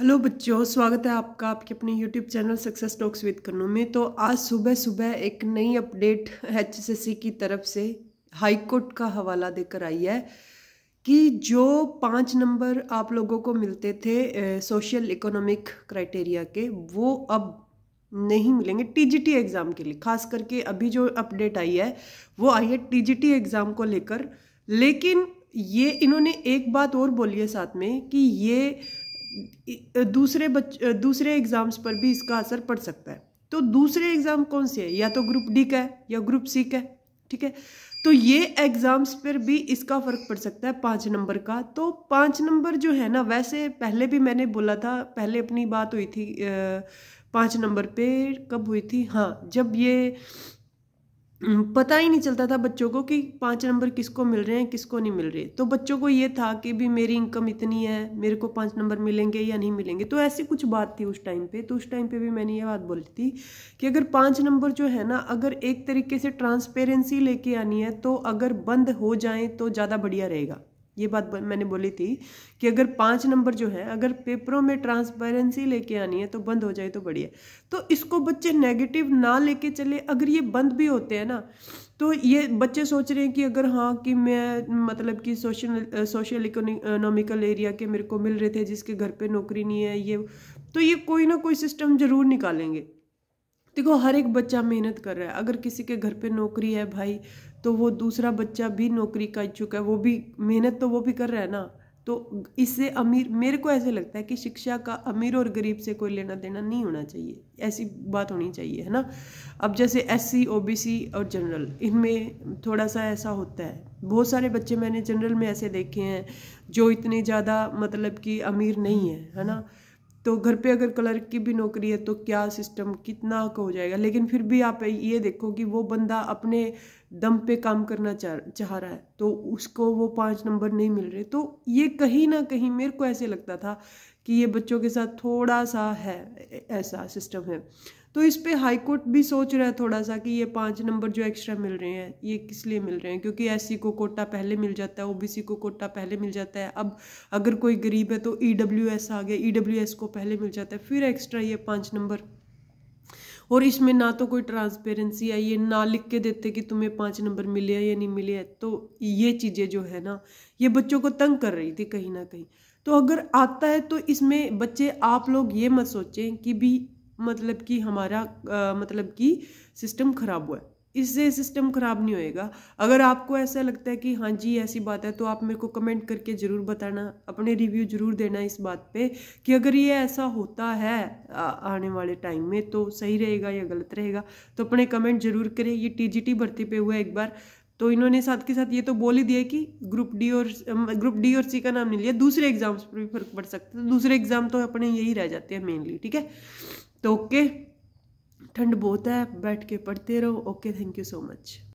hello बच्चों स्वागत है आपका आपके अपने YouTube channel success talks with Kannu में तो आज सुबह सुबह एक नई अपडेट एच की तरफ से हाई कोर्ट का हवाला देकर आई है कि जो पाँच नंबर आप लोगों को मिलते थे सोशल इकोनॉमिक क्राइटेरिया के वो अब नहीं मिलेंगे टीजीटी एग्ज़ाम के लिए खास करके अभी जो अपडेट आई है वो आई है टी एग्ज़ाम को लेकर लेकिन ये इन्होंने एक बात और बोली है साथ में कि ये दूसरे बच दूसरे एग्ज़ाम्स पर भी इसका असर पड़ सकता है तो दूसरे एग्ज़ाम कौन से हैं या तो ग्रुप डी का है या ग्रुप सी का है ठीक है तो ये एग्ज़ाम्स पर भी इसका फ़र्क पड़ सकता है पाँच नंबर का तो पाँच नंबर जो है ना वैसे पहले भी मैंने बोला था पहले अपनी बात हुई थी पाँच नंबर पे कब हुई थी हाँ जब ये हम्म, पता ही नहीं चलता था बच्चों को कि पाँच नंबर किसको मिल रहे हैं किसको नहीं मिल रहे तो बच्चों को ये था कि भी मेरी इनकम इतनी है मेरे को पाँच नंबर मिलेंगे या नहीं मिलेंगे तो ऐसी कुछ बात थी उस टाइम पे तो उस टाइम पे भी मैंने ये बात बोली थी कि अगर पाँच नंबर जो है ना अगर एक तरीके से ट्रांसपेरेंसी लेके आनी है तो अगर बंद हो जाए तो ज़्यादा बढ़िया रहेगा ये बात मैंने बोली थी कि अगर पाँच नंबर जो है अगर पेपरों में ट्रांसपेरेंसी लेके आनी है तो बंद हो जाए तो बढ़िया तो इसको बच्चे नेगेटिव ना लेके चले अगर ये बंद भी होते हैं ना तो ये बच्चे सोच रहे हैं कि अगर हाँ कि मैं मतलब कि सोशल सोशल इकोनॉमिकल एरिया के मेरे को मिल रहे थे जिसके घर पे नौकरी नहीं है ये तो ये कोई ना कोई सिस्टम ज़रूर निकालेंगे देखो हर एक बच्चा मेहनत कर रहा है अगर किसी के घर पे नौकरी है भाई तो वो दूसरा बच्चा भी नौकरी का इच्छुक है वो भी मेहनत तो वो भी कर रहा है ना तो इससे अमीर मेरे को ऐसे लगता है कि शिक्षा का अमीर और गरीब से कोई लेना देना नहीं होना चाहिए ऐसी बात होनी चाहिए है ना अब जैसे S C O B C और जनरल इनमें थोड़ा सा ऐसा होता है बहुत सारे बच्चे मैंने जनरल में ऐसे देखे हैं जो इतने ज़्यादा मतलब कि अमीर नहीं है है ना तो घर पे अगर क्लर्क की भी नौकरी है तो क्या सिस्टम कितना का हो जाएगा लेकिन फिर भी आप ये देखो कि वो बंदा अपने दम पे काम करना चाह चाह रहा है तो उसको वो पाँच नंबर नहीं मिल रहे तो ये कहीं ना कहीं मेरे को ऐसे लगता था कि ये बच्चों के साथ थोड़ा सा है ऐसा सिस्टम है तो इस पर हाईकोर्ट भी सोच रहा है थोड़ा सा कि ये पाँच नंबर जो एक्स्ट्रा मिल रहे हैं ये किस लिए मिल रहे हैं क्योंकि एस को कोटा पहले मिल जाता है ओ को कोटा पहले मिल जाता है अब अगर कोई गरीब है तो ई e आ गया ई e को पहले मिल जाता है फिर एक्स्ट्रा ये पाँच नंबर और इसमें ना तो कोई ट्रांसपेरेंसी आई है ना लिख के देते कि तुम्हें पाँच नंबर मिले या नहीं मिले है तो ये चीज़ें जो है ना ये बच्चों को तंग कर रही थी कहीं ना कहीं तो अगर आता है तो इसमें बच्चे आप लोग ये मत सोचें कि भी मतलब कि हमारा आ, मतलब कि सिस्टम ख़राब हुआ है इससे सिस्टम ख़राब नहीं होएगा अगर आपको ऐसा लगता है कि हाँ जी ऐसी बात है तो आप मेरे को कमेंट करके ज़रूर बताना अपने रिव्यू ज़रूर देना इस बात पे कि अगर ये ऐसा होता है आने वाले टाइम में तो सही रहेगा या गलत रहेगा तो अपने कमेंट ज़रूर करें ये टीजीटी भर्ती पे हुआ एक बार तो इन्होंने साथ के साथ ये तो बोल ही दिया कि ग्रुप डी और ग्रुप डी और सी का नाम नहीं लिया दूसरे एग्जाम्स पर भी फर्क पड़ सकता है तो दूसरे एग्जाम तो अपने यही रह जाते हैं मेनली ठीक है तो ओके ठंड बहुत है बैठ के पढ़ते रहो okay thank you so much